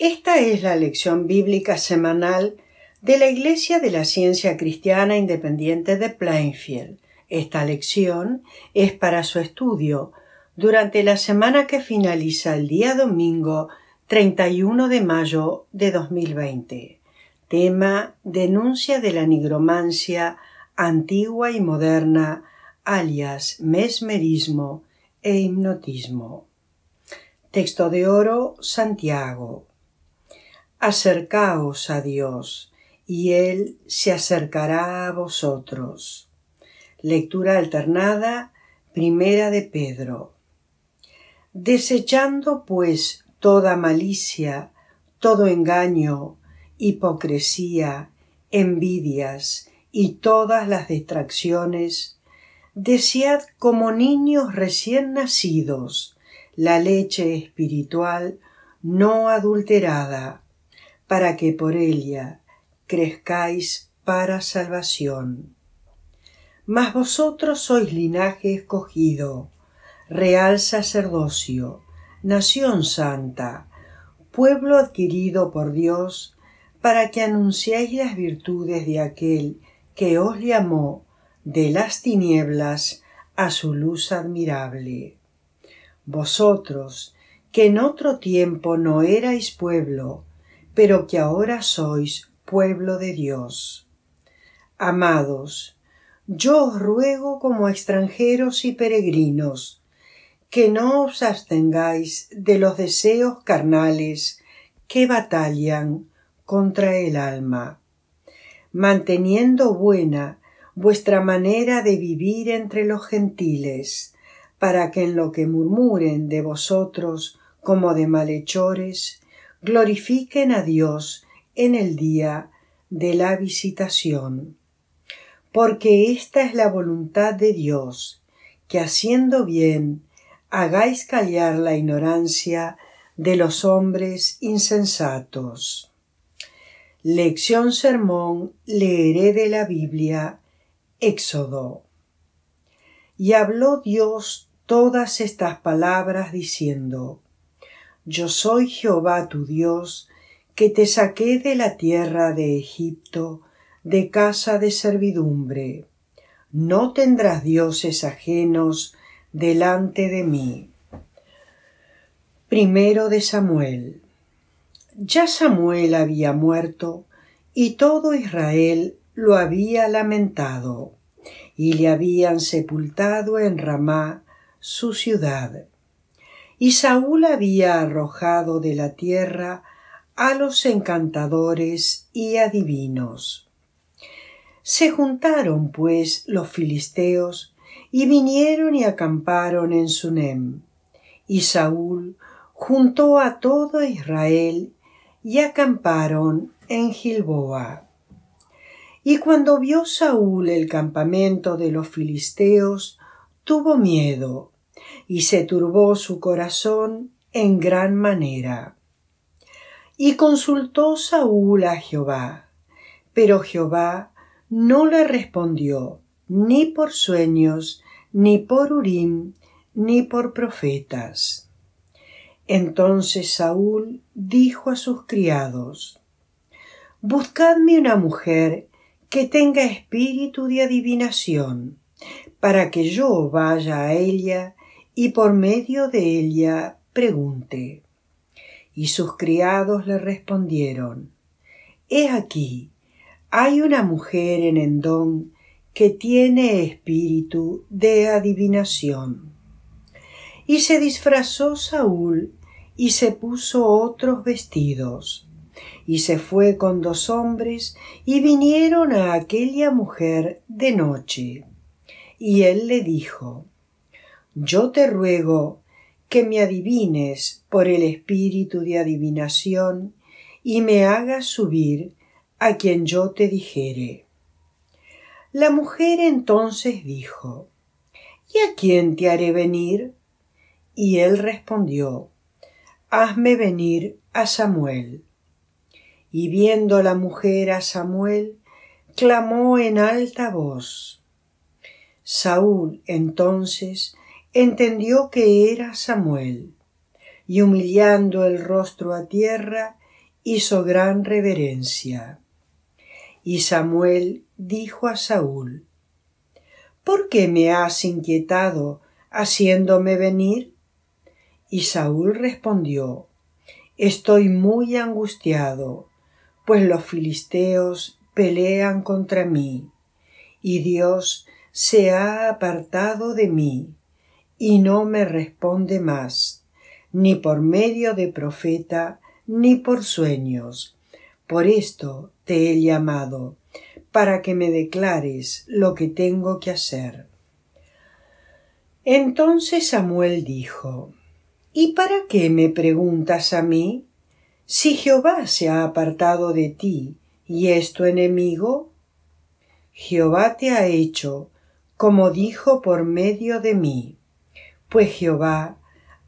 Esta es la lección bíblica semanal de la Iglesia de la Ciencia Cristiana Independiente de Plainfield. Esta lección es para su estudio durante la semana que finaliza el día domingo 31 de mayo de 2020. Tema Denuncia de la nigromancia antigua y moderna, alias mesmerismo e hipnotismo. Texto de oro Santiago Acercaos a Dios, y Él se acercará a vosotros. Lectura alternada, primera de Pedro. Desechando, pues, toda malicia, todo engaño, hipocresía, envidias y todas las distracciones, desead como niños recién nacidos la leche espiritual no adulterada para que por ella crezcáis para salvación. Mas vosotros sois linaje escogido, real sacerdocio, nación santa, pueblo adquirido por Dios, para que anunciéis las virtudes de aquel que os llamó de las tinieblas a su luz admirable. Vosotros, que en otro tiempo no erais pueblo, pero que ahora sois pueblo de Dios. Amados, yo os ruego como extranjeros y peregrinos, que no os abstengáis de los deseos carnales que batallan contra el alma, manteniendo buena vuestra manera de vivir entre los gentiles, para que en lo que murmuren de vosotros como de malhechores, glorifiquen a Dios en el día de la visitación. Porque esta es la voluntad de Dios, que haciendo bien hagáis callar la ignorancia de los hombres insensatos. Lección Sermón leeré de la Biblia Éxodo. Y habló Dios todas estas palabras diciendo yo soy Jehová tu Dios, que te saqué de la tierra de Egipto, de casa de servidumbre. No tendrás dioses ajenos delante de mí. Primero de Samuel. Ya Samuel había muerto, y todo Israel lo había lamentado, y le habían sepultado en Ramá, su ciudad y Saúl había arrojado de la tierra a los encantadores y adivinos. Se juntaron, pues, los filisteos, y vinieron y acamparon en Sunem. Y Saúl juntó a todo Israel y acamparon en Gilboa. Y cuando vio Saúl el campamento de los filisteos, tuvo miedo y se turbó su corazón en gran manera. Y consultó Saúl a Jehová, pero Jehová no le respondió ni por sueños, ni por Urim, ni por profetas. Entonces Saúl dijo a sus criados Buscadme una mujer que tenga espíritu de adivinación, para que yo vaya a ella y por medio de ella pregunte. Y sus criados le respondieron He aquí, hay una mujer en Endón que tiene espíritu de adivinación. Y se disfrazó Saúl y se puso otros vestidos. Y se fue con dos hombres y vinieron a aquella mujer de noche. Y él le dijo yo te ruego que me adivines por el espíritu de adivinación y me hagas subir a quien yo te dijere. La mujer entonces dijo ¿Y a quién te haré venir? Y él respondió Hazme venir a Samuel. Y viendo la mujer a Samuel, clamó en alta voz. Saúl entonces entendió que era Samuel, y humillando el rostro a tierra, hizo gran reverencia. Y Samuel dijo a Saúl, ¿Por qué me has inquietado haciéndome venir? Y Saúl respondió, Estoy muy angustiado, pues los filisteos pelean contra mí, y Dios se ha apartado de mí y no me responde más, ni por medio de profeta, ni por sueños. Por esto te he llamado, para que me declares lo que tengo que hacer. Entonces Samuel dijo, ¿Y para qué me preguntas a mí? Si Jehová se ha apartado de ti y es tu enemigo, Jehová te ha hecho, como dijo por medio de mí pues Jehová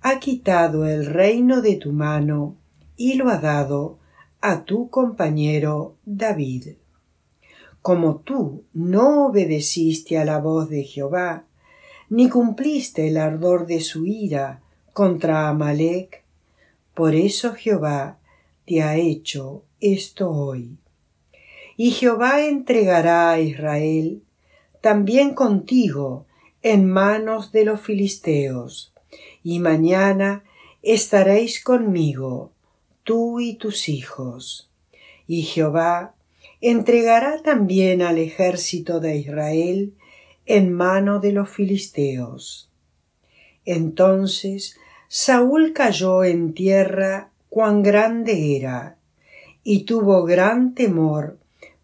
ha quitado el reino de tu mano y lo ha dado a tu compañero David. Como tú no obedeciste a la voz de Jehová, ni cumpliste el ardor de su ira contra Amalek, por eso Jehová te ha hecho esto hoy. Y Jehová entregará a Israel también contigo en manos de los filisteos, y mañana estaréis conmigo, tú y tus hijos. Y Jehová entregará también al ejército de Israel en mano de los filisteos. Entonces Saúl cayó en tierra cuán grande era, y tuvo gran temor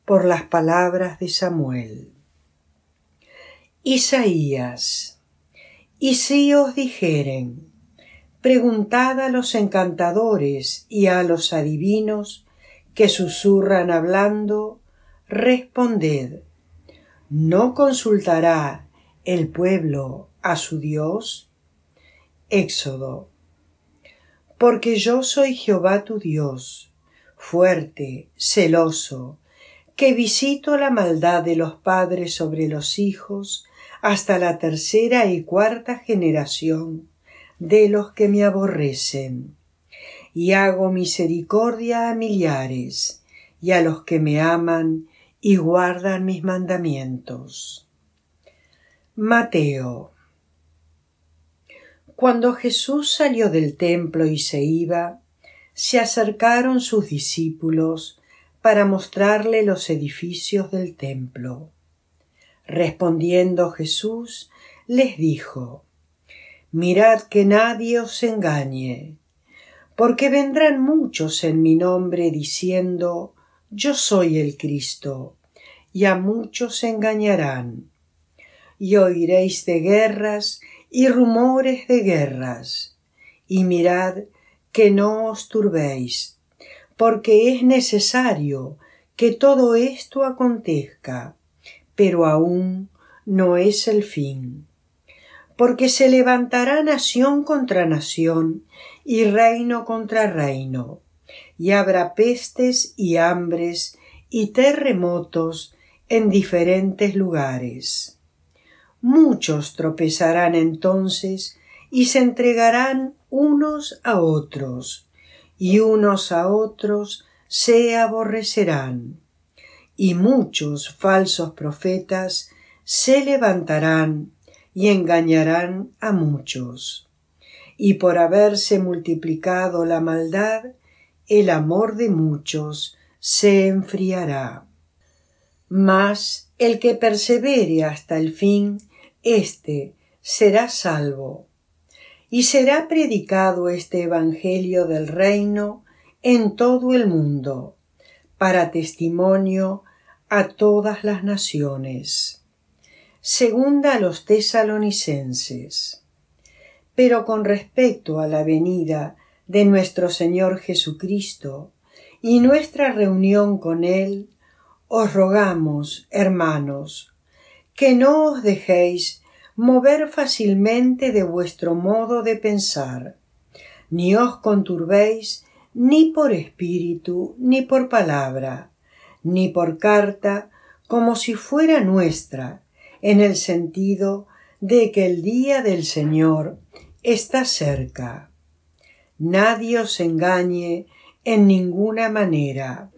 por las palabras de Samuel. Isaías. Y si os dijeren, preguntad a los encantadores y a los adivinos que susurran hablando, responded, ¿no consultará el pueblo a su Dios? Éxodo. Porque yo soy Jehová tu Dios, fuerte, celoso, que visito la maldad de los padres sobre los hijos, hasta la tercera y cuarta generación de los que me aborrecen. Y hago misericordia a millares y a los que me aman y guardan mis mandamientos. Mateo Cuando Jesús salió del templo y se iba, se acercaron sus discípulos para mostrarle los edificios del templo. Respondiendo Jesús, les dijo, Mirad que nadie os engañe, porque vendrán muchos en mi nombre diciendo, Yo soy el Cristo, y a muchos engañarán. Y oiréis de guerras y rumores de guerras. Y mirad que no os turbéis, porque es necesario que todo esto acontezca pero aún no es el fin. Porque se levantará nación contra nación y reino contra reino, y habrá pestes y hambres y terremotos en diferentes lugares. Muchos tropezarán entonces y se entregarán unos a otros, y unos a otros se aborrecerán y muchos falsos profetas se levantarán y engañarán a muchos. Y por haberse multiplicado la maldad, el amor de muchos se enfriará. Mas el que persevere hasta el fin, éste será salvo. Y será predicado este Evangelio del Reino en todo el mundo para testimonio a todas las naciones. Segunda a los tesalonicenses. Pero con respecto a la venida de nuestro Señor Jesucristo y nuestra reunión con Él, os rogamos, hermanos, que no os dejéis mover fácilmente de vuestro modo de pensar, ni os conturbéis ni por espíritu, ni por palabra, ni por carta, como si fuera nuestra, en el sentido de que el día del Señor está cerca. Nadie os engañe en ninguna manera,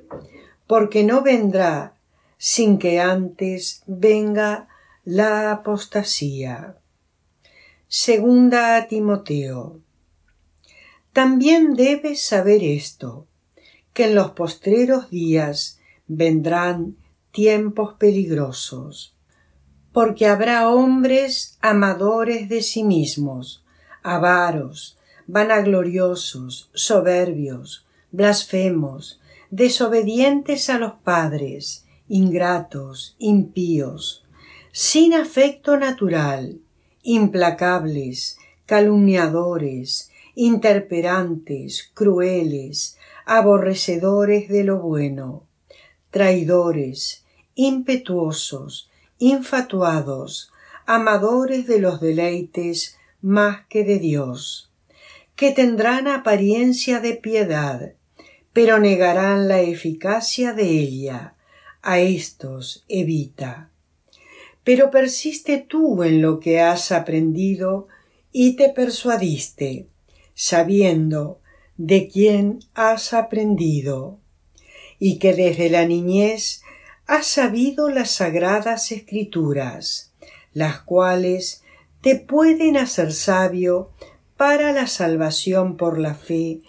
porque no vendrá sin que antes venga la apostasía. Segunda a Timoteo también debes saber esto, que en los postreros días vendrán tiempos peligrosos, porque habrá hombres amadores de sí mismos, avaros, vanagloriosos, soberbios, blasfemos, desobedientes a los padres, ingratos, impíos, sin afecto natural, implacables, calumniadores, interperantes, crueles, aborrecedores de lo bueno, traidores, impetuosos, infatuados, amadores de los deleites más que de Dios, que tendrán apariencia de piedad, pero negarán la eficacia de ella. A estos evita. Pero persiste tú en lo que has aprendido y te persuadiste sabiendo de quién has aprendido y que desde la niñez has sabido las sagradas escrituras, las cuales te pueden hacer sabio para la salvación por la fe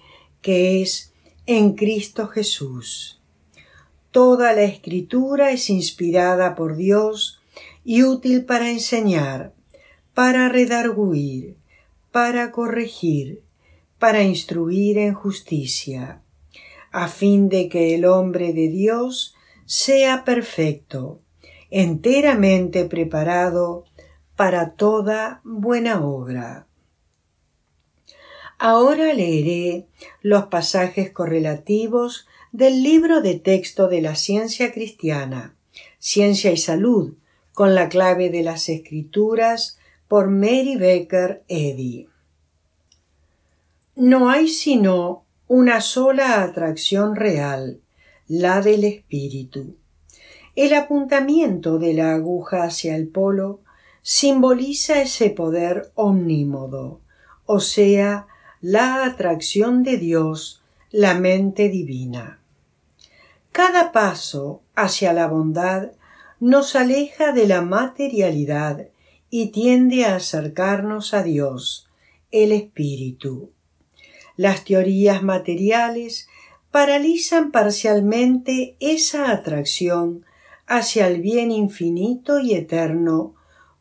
que es en Cristo Jesús. Toda la escritura es inspirada por Dios y útil para enseñar, para redarguir, para corregir, para instruir en justicia, a fin de que el hombre de Dios sea perfecto, enteramente preparado para toda buena obra. Ahora leeré los pasajes correlativos del libro de texto de la ciencia cristiana, Ciencia y Salud, con la clave de las escrituras por Mary Baker Eddy. No hay sino una sola atracción real, la del espíritu. El apuntamiento de la aguja hacia el polo simboliza ese poder omnímodo, o sea, la atracción de Dios, la mente divina. Cada paso hacia la bondad nos aleja de la materialidad y tiende a acercarnos a Dios, el Espíritu. Las teorías materiales paralizan parcialmente esa atracción hacia el bien infinito y eterno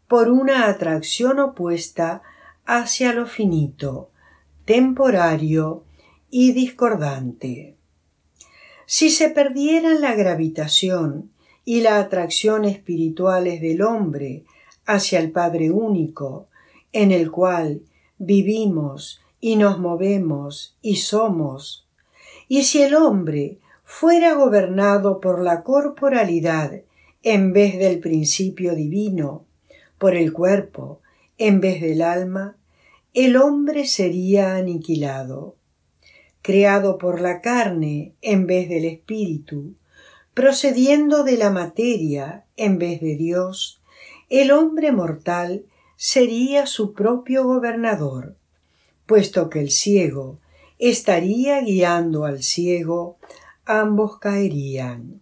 por una atracción opuesta hacia lo finito, temporario y discordante. Si se perdieran la gravitación y la atracción espirituales del hombre hacia el Padre único, en el cual vivimos y nos movemos y somos. Y si el hombre fuera gobernado por la corporalidad en vez del principio divino, por el cuerpo en vez del alma, el hombre sería aniquilado. Creado por la carne en vez del espíritu, procediendo de la materia en vez de Dios, el hombre mortal sería su propio gobernador puesto que el ciego estaría guiando al ciego, ambos caerían.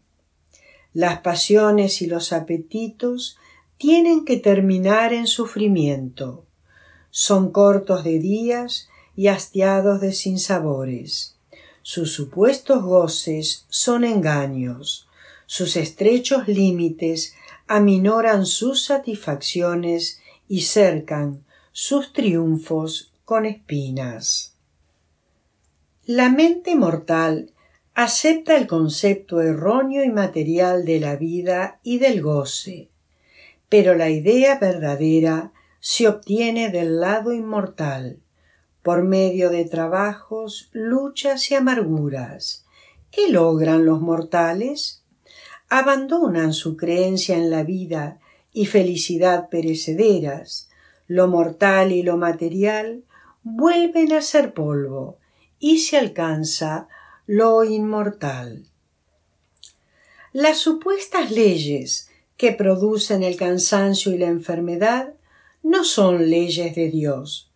Las pasiones y los apetitos tienen que terminar en sufrimiento. Son cortos de días y hastiados de sinsabores. Sus supuestos goces son engaños. Sus estrechos límites aminoran sus satisfacciones y cercan sus triunfos con espinas. La mente mortal acepta el concepto erróneo y material de la vida y del goce, pero la idea verdadera se obtiene del lado inmortal, por medio de trabajos, luchas y amarguras. ¿Qué logran los mortales? Abandonan su creencia en la vida y felicidad perecederas. Lo mortal y lo material vuelven a ser polvo y se alcanza lo inmortal. Las supuestas leyes que producen el cansancio y la enfermedad no son leyes de Dios,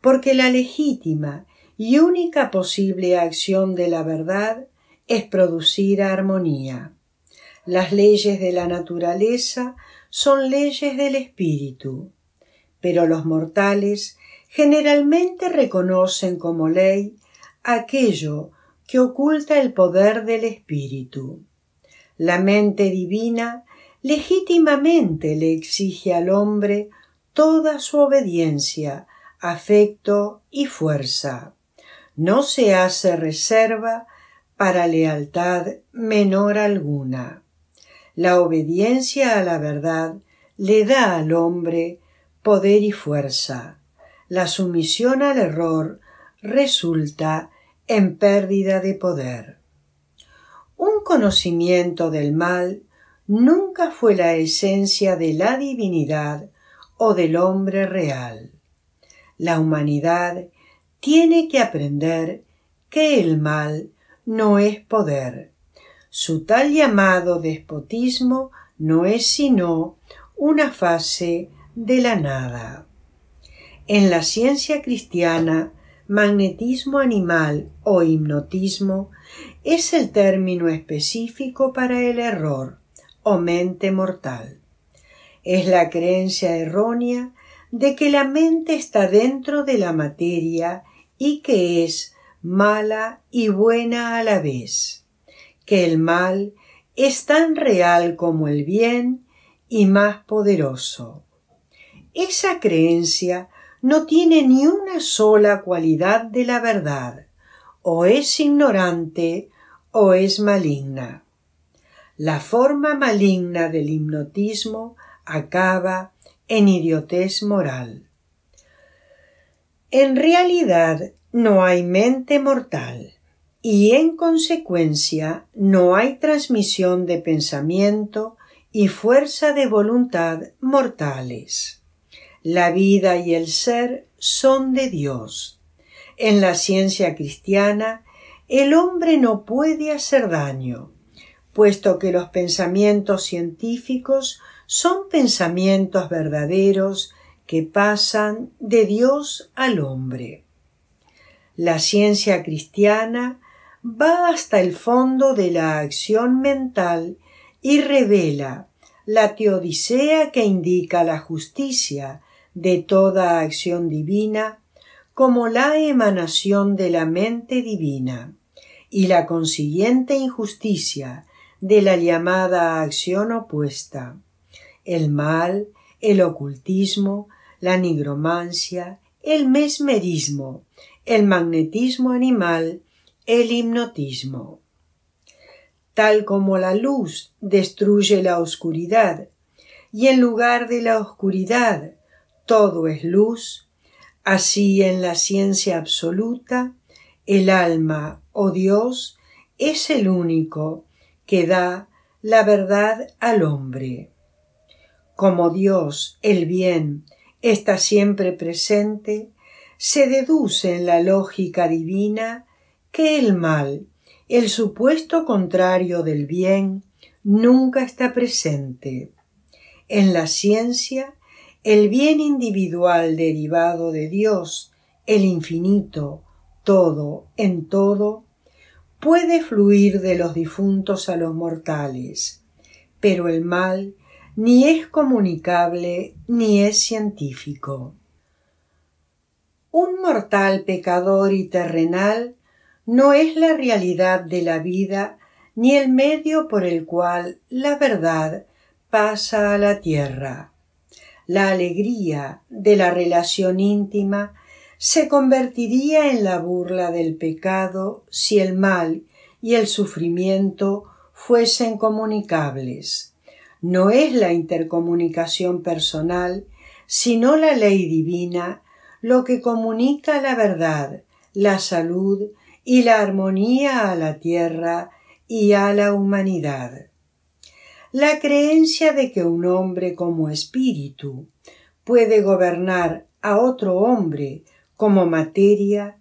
porque la legítima y única posible acción de la verdad es producir armonía. Las leyes de la naturaleza son leyes del espíritu, pero los mortales generalmente reconocen como ley aquello que oculta el poder del espíritu. La mente divina legítimamente le exige al hombre toda su obediencia, afecto y fuerza. No se hace reserva para lealtad menor alguna. La obediencia a la verdad le da al hombre poder y fuerza. La sumisión al error resulta en pérdida de poder. Un conocimiento del mal nunca fue la esencia de la divinidad o del hombre real. La humanidad tiene que aprender que el mal no es poder. Su tal llamado despotismo no es sino una fase de la nada. En la ciencia cristiana, magnetismo animal o hipnotismo es el término específico para el error o mente mortal. Es la creencia errónea de que la mente está dentro de la materia y que es mala y buena a la vez, que el mal es tan real como el bien y más poderoso. Esa creencia no tiene ni una sola cualidad de la verdad, o es ignorante o es maligna. La forma maligna del hipnotismo acaba en idiotez moral. En realidad no hay mente mortal y en consecuencia no hay transmisión de pensamiento y fuerza de voluntad mortales. La vida y el ser son de Dios. En la ciencia cristiana, el hombre no puede hacer daño, puesto que los pensamientos científicos son pensamientos verdaderos que pasan de Dios al hombre. La ciencia cristiana va hasta el fondo de la acción mental y revela la teodicea que indica la justicia, de toda acción divina como la emanación de la mente divina y la consiguiente injusticia de la llamada acción opuesta el mal, el ocultismo, la nigromancia, el mesmerismo, el magnetismo animal, el hipnotismo. Tal como la luz destruye la oscuridad, y en lugar de la oscuridad todo es luz, así en la ciencia absoluta, el alma, o oh Dios, es el único que da la verdad al hombre. Como Dios, el bien, está siempre presente, se deduce en la lógica divina que el mal, el supuesto contrario del bien, nunca está presente. En la ciencia el bien individual derivado de Dios, el infinito, todo, en todo, puede fluir de los difuntos a los mortales, pero el mal ni es comunicable ni es científico. Un mortal pecador y terrenal no es la realidad de la vida ni el medio por el cual la verdad pasa a la tierra la alegría de la relación íntima se convertiría en la burla del pecado si el mal y el sufrimiento fuesen comunicables. No es la intercomunicación personal, sino la ley divina, lo que comunica la verdad, la salud y la armonía a la tierra y a la humanidad la creencia de que un hombre como espíritu puede gobernar a otro hombre como materia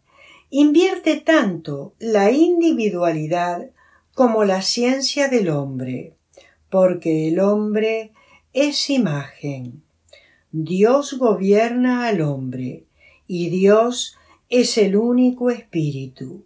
invierte tanto la individualidad como la ciencia del hombre, porque el hombre es imagen. Dios gobierna al hombre, y Dios es el único espíritu.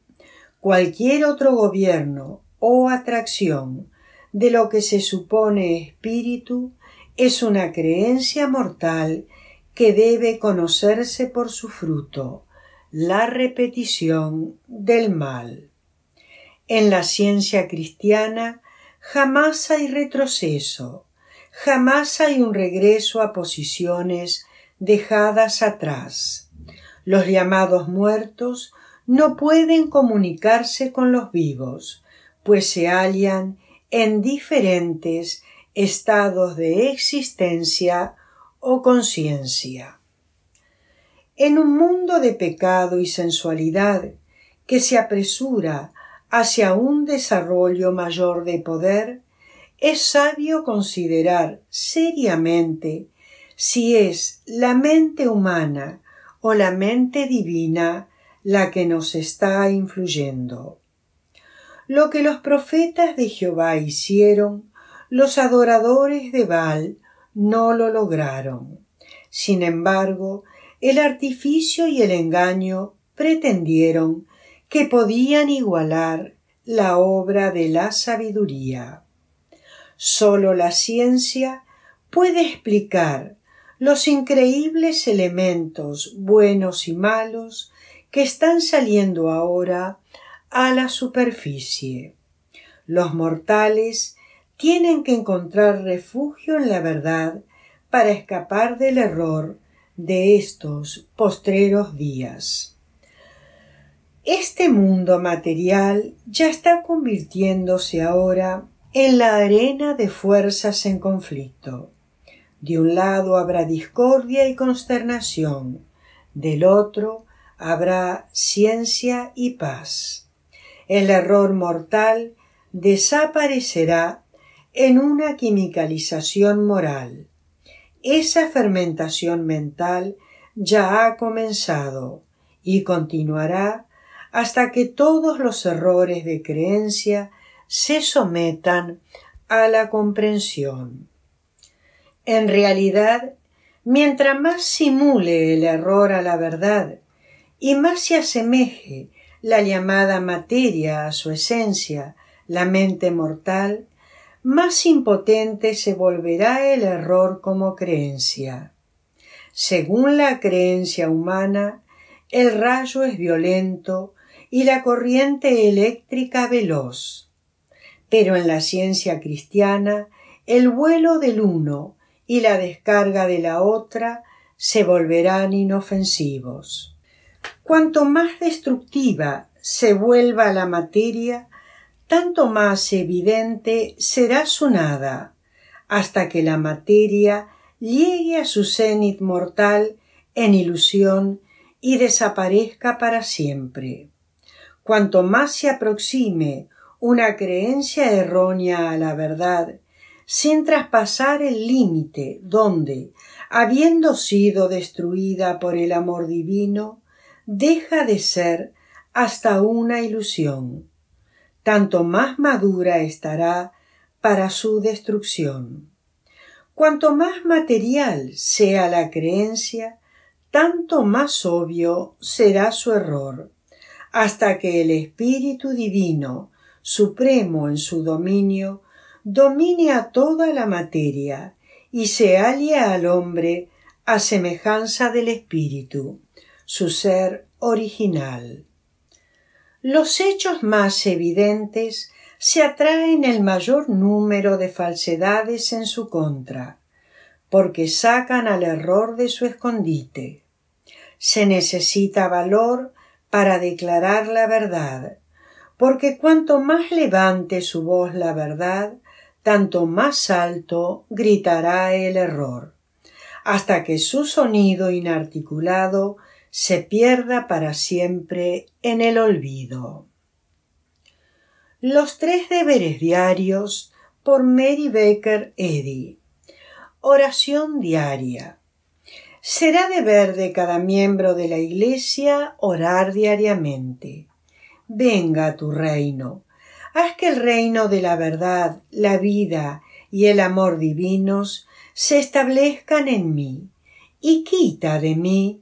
Cualquier otro gobierno o atracción de lo que se supone espíritu es una creencia mortal que debe conocerse por su fruto, la repetición del mal. En la ciencia cristiana jamás hay retroceso, jamás hay un regreso a posiciones dejadas atrás. Los llamados muertos no pueden comunicarse con los vivos, pues se hallan en diferentes estados de existencia o conciencia. En un mundo de pecado y sensualidad que se apresura hacia un desarrollo mayor de poder, es sabio considerar seriamente si es la mente humana o la mente divina la que nos está influyendo lo que los profetas de Jehová hicieron, los adoradores de Baal no lo lograron. Sin embargo, el artificio y el engaño pretendieron que podían igualar la obra de la sabiduría. Sólo la ciencia puede explicar los increíbles elementos buenos y malos que están saliendo ahora a la superficie. Los mortales tienen que encontrar refugio en la verdad para escapar del error de estos postreros días. Este mundo material ya está convirtiéndose ahora en la arena de fuerzas en conflicto. De un lado habrá discordia y consternación, del otro habrá ciencia y paz. El error mortal desaparecerá en una quimicalización moral. Esa fermentación mental ya ha comenzado y continuará hasta que todos los errores de creencia se sometan a la comprensión. En realidad, mientras más simule el error a la verdad y más se asemeje la llamada materia a su esencia, la mente mortal, más impotente se volverá el error como creencia. Según la creencia humana, el rayo es violento y la corriente eléctrica veloz. Pero en la ciencia cristiana, el vuelo del uno y la descarga de la otra se volverán inofensivos. Cuanto más destructiva se vuelva la materia, tanto más evidente será su nada, hasta que la materia llegue a su cenit mortal en ilusión y desaparezca para siempre. Cuanto más se aproxime una creencia errónea a la verdad, sin traspasar el límite donde, habiendo sido destruida por el amor divino, deja de ser hasta una ilusión, tanto más madura estará para su destrucción. Cuanto más material sea la creencia, tanto más obvio será su error, hasta que el Espíritu Divino, supremo en su dominio, domine a toda la materia y se alia al hombre a semejanza del Espíritu su ser original. Los hechos más evidentes se atraen el mayor número de falsedades en su contra, porque sacan al error de su escondite. Se necesita valor para declarar la verdad, porque cuanto más levante su voz la verdad, tanto más alto gritará el error, hasta que su sonido inarticulado se pierda para siempre en el olvido. Los tres deberes diarios por Mary Baker Eddy. Oración diaria. Será deber de cada miembro de la Iglesia orar diariamente. Venga tu reino. Haz que el reino de la verdad, la vida y el amor divinos se establezcan en mí y quita de mí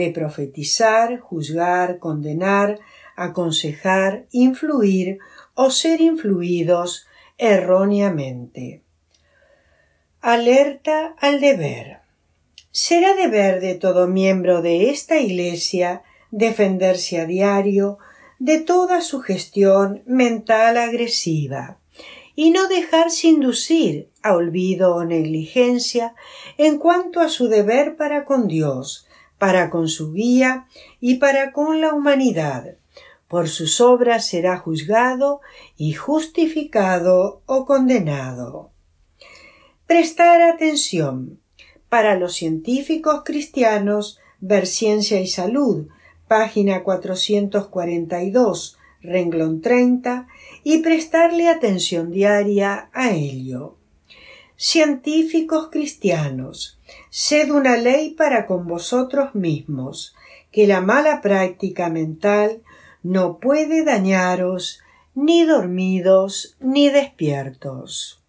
de profetizar, juzgar, condenar, aconsejar, influir o ser influidos erróneamente. Alerta al deber. Será deber de todo miembro de esta Iglesia defenderse a diario de toda su gestión mental agresiva y no dejarse inducir a olvido o negligencia en cuanto a su deber para con Dios, para con su guía y para con la humanidad. Por sus obras será juzgado y justificado o condenado. Prestar atención. Para los científicos cristianos, Ver Ciencia y Salud, página 442, renglón 30, y prestarle atención diaria a ello. Científicos cristianos, sed una ley para con vosotros mismos, que la mala práctica mental no puede dañaros ni dormidos ni despiertos.